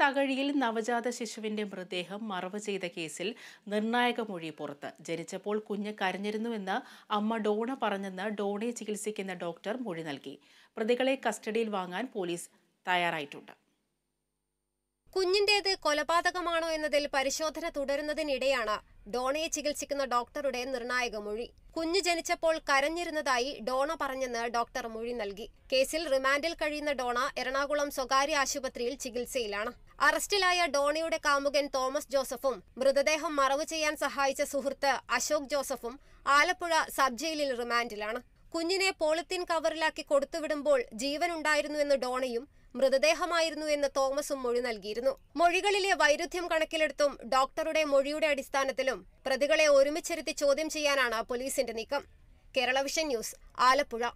തകഴിയിൽ നവജാത ശിശുവിന്റെ മൃതദേഹം മറവ് ചെയ്ത കേസിൽ നിർണായക മൊഴി പുറത്ത് ജനിച്ചപ്പോൾ കുഞ്ഞ് കരഞ്ഞിരുന്നുവെന്ന് അമ്മ ഡോണ പറഞ്ഞെന്ന് ഡോണയെ ചികിത്സിക്കുന്ന ഡോക്ടർ മൊഴി നൽകി പ്രതികളെ കസ്റ്റഡിയിൽ വാങ്ങാൻ പോലീസ് തയ്യാറായിട്ടുണ്ട് കുഞ്ഞിന്റേത് കൊലപാതകമാണോ എന്നതിൽ പരിശോധന തുടരുന്നതിനിടെയാണ് ഡോണയെ ചികിത്സിക്കുന്ന ഡോക്ടറുടെ നിർണായക മൊഴി കുഞ്ഞു ജനിച്ചപ്പോൾ കരഞ്ഞിരുന്നതായി ഡോണ പറഞ്ഞെന്ന് ഡോക്ടർ മൊഴി നൽകി കേസിൽ റിമാൻഡിൽ കഴിയുന്ന ഡോണ എറണാകുളം സ്വകാര്യ ആശുപത്രിയിൽ ചികിത്സയിലാണ് അറസ്റ്റിലായ ഡോണയുടെ കാമുകൻ തോമസ് ജോസഫും മൃതദേഹം മറവ് ചെയ്യാൻ സഹായിച്ച സുഹൃത്ത് അശോക് ജോസഫും ആലപ്പുഴ സബ് ജയിലിൽ റിമാൻഡിലാണ് കുഞ്ഞിനെ പോളിത്തീൻ കവറിലാക്കി കൊടുത്തുവിടുമ്പോൾ ജീവനുണ്ടായിരുന്നുവെന്ന് ഡോണയും മൃതദേഹമായിരുന്നു എന്ന് തോമസും മൊഴി നൽകിയിരുന്നു മൊഴികളിലെ വൈരുദ്ധ്യം കണക്കിലെടുത്തും ഡോക്ടറുടെ മൊഴിയുടെ അടിസ്ഥാനത്തിലും പ്രതികളെ ഒരുമിച്ചിരുത്തി ചോദ്യം ചെയ്യാനാണ് പോലീസിന്റെ നീക്കം കേരള വിഷൻ ന്യൂസ് ആലപ്പുഴ